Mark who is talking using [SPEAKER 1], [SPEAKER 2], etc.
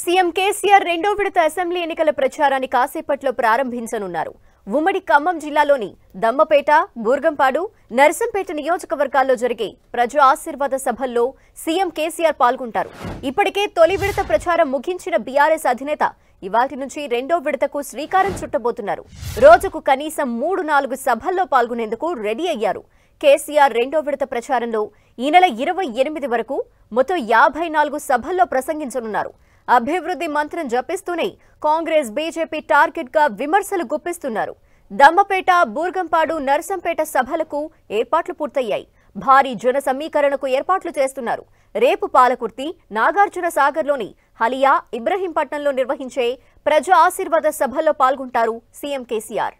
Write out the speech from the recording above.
[SPEAKER 1] CM KCR రెండో విడత assembly ఎన్నికల ప్రచారాన్ని కాసేపట్లో ప్రారంభించనున్నారు ఉమ్మడి ఖమ్మం జిల్లాలోని దమ్మపేట బూర్గంపాడు నరసంపేట నియోజకవర్గాల్లో జరిగే ప్రజా ఆశీర్వాద సభల్లో సీఎం కేసీఆర్ పాల్గొంటారు ఇప్పటికే తొలి విడత ప్రచారం ముగించిన బీఆర్ఎస్ అధినేత ఇవాటి నుంచి రెండో విడతకు శ్రీకారం చుట్టబోతున్నారు రోజుకు కనీసం మూడు నాలుగు సభల్లో పాల్గొనేందుకు రెడీ అయ్యారు కేసీఆర్ రెండో విడత ప్రచారంలో ఈ నెల ఇరవై ఎనిమిది వరకు మొత్తం యాభై నాలుగు సభల్లో ప్రసంగించనున్నారు అభివృద్ధి మంత్రం జపిస్తూనే కాంగ్రెస్ బీజేపీ టార్గెట్గా విమర్శలు గుప్పిస్తున్నారు దమ్మపేట బూర్గంపాడు నరసంపేట సభలకు ఏర్పాట్లు పూర్తయ్యాయి భారీ జన సమీకరణకు ఏర్పాట్లు చేస్తున్నారు రేపు పాలకుర్తి నాగార్జున సాగర్లోని హలియా ఇబ్రహీంపట్నంలో నిర్వహించే ప్రజా ఆశీర్వాద సభల్లో పాల్గొంటారు సీఎం కేసీఆర్